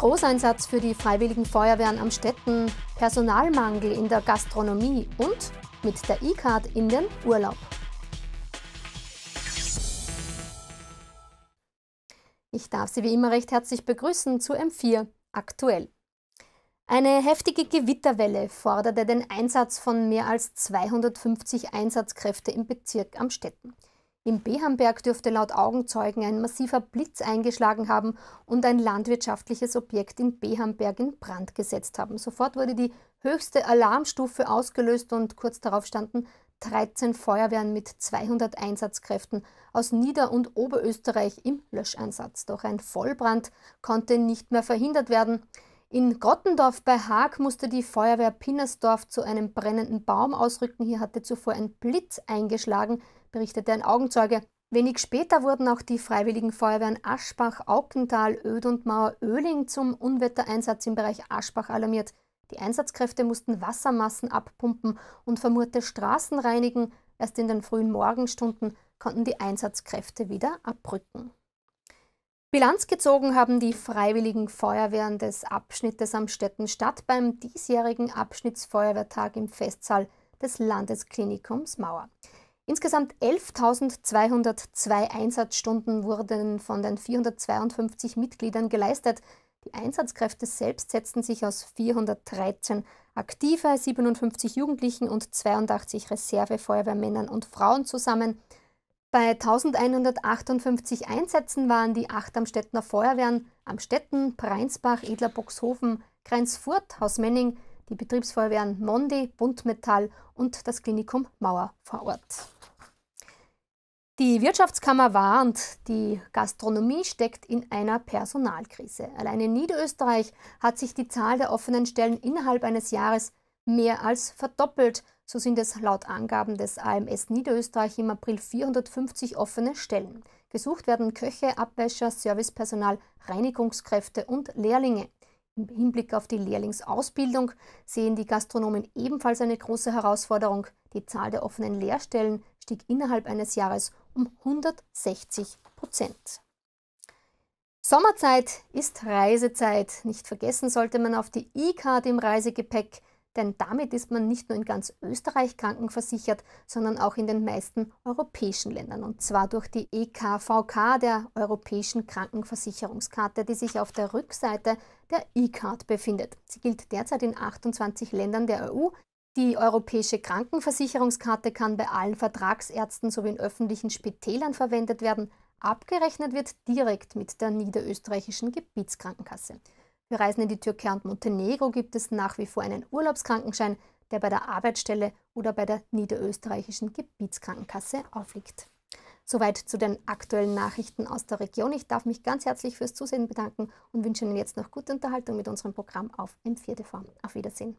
Großeinsatz für die Freiwilligen Feuerwehren am Städten, Personalmangel in der Gastronomie und mit der E-Card in den Urlaub. Ich darf Sie wie immer recht herzlich begrüßen zu M4 aktuell. Eine heftige Gewitterwelle forderte den Einsatz von mehr als 250 Einsatzkräfte im Bezirk am Städten. Im Behamberg dürfte laut Augenzeugen ein massiver Blitz eingeschlagen haben und ein landwirtschaftliches Objekt in Behamberg in Brand gesetzt haben. Sofort wurde die höchste Alarmstufe ausgelöst und kurz darauf standen 13 Feuerwehren mit 200 Einsatzkräften aus Nieder- und Oberösterreich im Löscheinsatz. Doch ein Vollbrand konnte nicht mehr verhindert werden. In Grottendorf bei Haag musste die Feuerwehr Pinnersdorf zu einem brennenden Baum ausrücken. Hier hatte zuvor ein Blitz eingeschlagen, berichtete ein Augenzeuge. Wenig später wurden auch die Freiwilligen Feuerwehren Aschbach, Aukental, Öd und Mauer Öhling zum Unwettereinsatz im Bereich Aschbach alarmiert. Die Einsatzkräfte mussten Wassermassen abpumpen und vermurrte Straßen reinigen. Erst in den frühen Morgenstunden konnten die Einsatzkräfte wieder abrücken. Bilanz gezogen haben die Freiwilligen Feuerwehren des Abschnittes am Städtenstadt beim diesjährigen Abschnittsfeuerwehrtag im Festsaal des Landesklinikums Mauer. Insgesamt 11.202 Einsatzstunden wurden von den 452 Mitgliedern geleistet. Die Einsatzkräfte selbst setzten sich aus 413 aktiver, 57 Jugendlichen und 82 Reservefeuerwehrmännern und Frauen zusammen. Bei 1158 Einsätzen waren die acht Amstettener Feuerwehren Amstetten, Preinsbach, Edlerboxhofen, Grenzfurt, Menning, die Betriebsfeuerwehren Mondi, Buntmetall und das Klinikum Mauer vor Ort. Die Wirtschaftskammer warnt, die Gastronomie steckt in einer Personalkrise. Allein in Niederösterreich hat sich die Zahl der offenen Stellen innerhalb eines Jahres mehr als verdoppelt. So sind es laut Angaben des AMS Niederösterreich im April 450 offene Stellen. Gesucht werden Köche, Abwäscher, Servicepersonal, Reinigungskräfte und Lehrlinge. Im Hinblick auf die Lehrlingsausbildung sehen die Gastronomen ebenfalls eine große Herausforderung. Die Zahl der offenen Lehrstellen stieg innerhalb eines Jahres um 160 Prozent. Sommerzeit ist Reisezeit. Nicht vergessen sollte man auf die E-Card im Reisegepäck denn damit ist man nicht nur in ganz Österreich krankenversichert, sondern auch in den meisten europäischen Ländern und zwar durch die EKVK der Europäischen Krankenversicherungskarte, die sich auf der Rückseite der E-Card befindet. Sie gilt derzeit in 28 Ländern der EU. Die Europäische Krankenversicherungskarte kann bei allen Vertragsärzten sowie in öffentlichen Spitälern verwendet werden. Abgerechnet wird direkt mit der niederösterreichischen Gebietskrankenkasse. Für Reisen in die Türkei und Montenegro gibt es nach wie vor einen Urlaubskrankenschein, der bei der Arbeitsstelle oder bei der niederösterreichischen Gebietskrankenkasse aufliegt. Soweit zu den aktuellen Nachrichten aus der Region. Ich darf mich ganz herzlich fürs Zusehen bedanken und wünsche Ihnen jetzt noch gute Unterhaltung mit unserem Programm auf M4TV. Auf Wiedersehen.